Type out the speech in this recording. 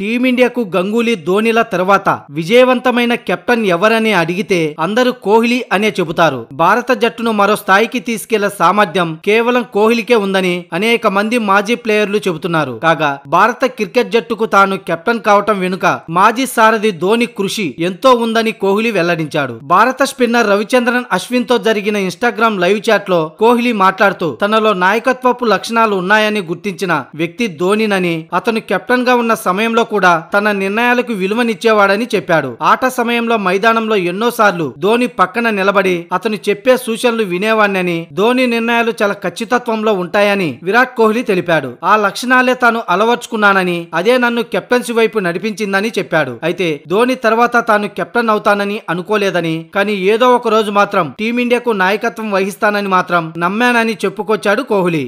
టీమిండియాకు గంగూలీ ధోనిల తర్వాత విజయవంతమైన కెప్టెన్ ఎవరని అడిగితే అందరూ కోహ్లీ అనే చెబుతారు భారత జట్టును మరో స్థాయికి తీసుకెళ్లే సామర్థ్యం కేవలం కోహ్లీకే ఉందని అనేక మంది మాజీ ప్లేయర్లు చెబుతున్నారు కాగా భారత క్రికెట్ జట్టుకు తాను కెప్టెన్ కావటం వెనుక మాజీ సారథి ధోని కృషి ఎంతో ఉందని కోహ్లీ వెల్లడించాడు భారత స్పిన్నర్ రవిచంద్రన్ అశ్విన్ తో జరిగిన ఇన్స్టాగ్రామ్ లైవ్ చాట్ లో కోహ్లీ మాట్లాడుతూ తనలో నాయకత్వపు లక్షణాలు ఉన్నాయని గుర్తించిన వ్యక్తి ధోనినని అతను కెప్టెన్ గా ఉన్న సమయంలో విషయంలో కూడా తన నిర్ణయాలకు విలువనిచ్చేవాడని చెప్పాడు ఆట సమయంలో మైదానంలో ఎన్నోసార్లు ధోని పక్కన నిలబడి అతను చెప్పే సూచనలు వినేవాణ్ణని ధోని నిర్ణయాలు చాలా ఖచ్చితత్వంలో ఉంటాయని విరాట్ కోహ్లీ తెలిపాడు ఆ లక్షణాలే తాను అలవర్చుకున్నానని అదే నన్ను కెప్టెన్సీ వైపు నడిపించిందని చెప్పాడు అయితే ధోని తర్వాత తాను కెప్టెన్ అవుతానని అనుకోలేదని కానీ ఏదో ఒక రోజు మాత్రం టీమిండియాకు నాయకత్వం వహిస్తానని మాత్రం నమ్మానని చెప్పుకొచ్చాడు కోహ్లీ